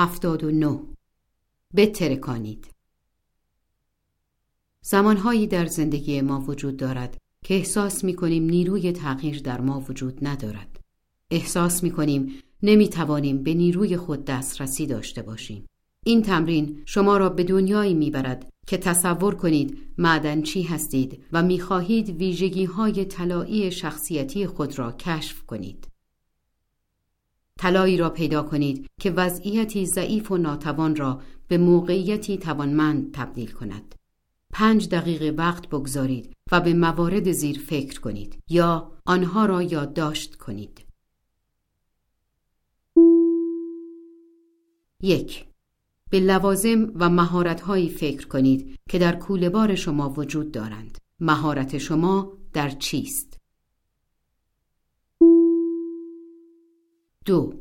79. زمانهایی در زندگی ما وجود دارد که احساس می کنیم نیروی تغییر در ما وجود ندارد احساس می کنیم نمی توانیم به نیروی خود دسترسی داشته باشیم این تمرین شما را به دنیایی برد که تصور کنید چی هستید و خواهید ویژگی های طلایی شخصیتی خود را کشف کنید. طلایی را پیدا کنید که وضعیتی ضعیف و ناتوان را به موقعیتی توانمند تبدیل کند. پنج دقیقه وقت بگذارید و به موارد زیر فکر کنید یا آنها را یادداشت کنید. یک به لوازم و مهارتهایی فکر کنید که در کولهبار شما وجود دارند. مهارت شما در چیست؟ دو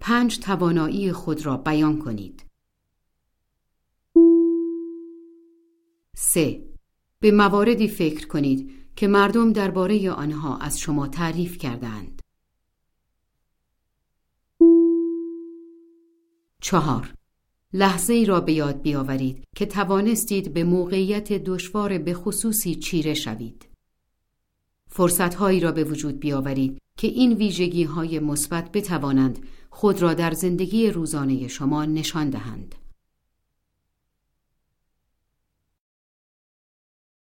پنج توانایی خود را بیان کنید. سه به مواردی فکر کنید که مردم درباره آنها از شما تعریف کردند. چهار لحظه ای را به یاد بیاورید که توانستید به موقعیت دشوار به خصوصی چیره شوید. فرصتهایی را به وجود بیاورید که این ویژگی های مثبت بتوانند خود را در زندگی روزانه شما نشان دهند.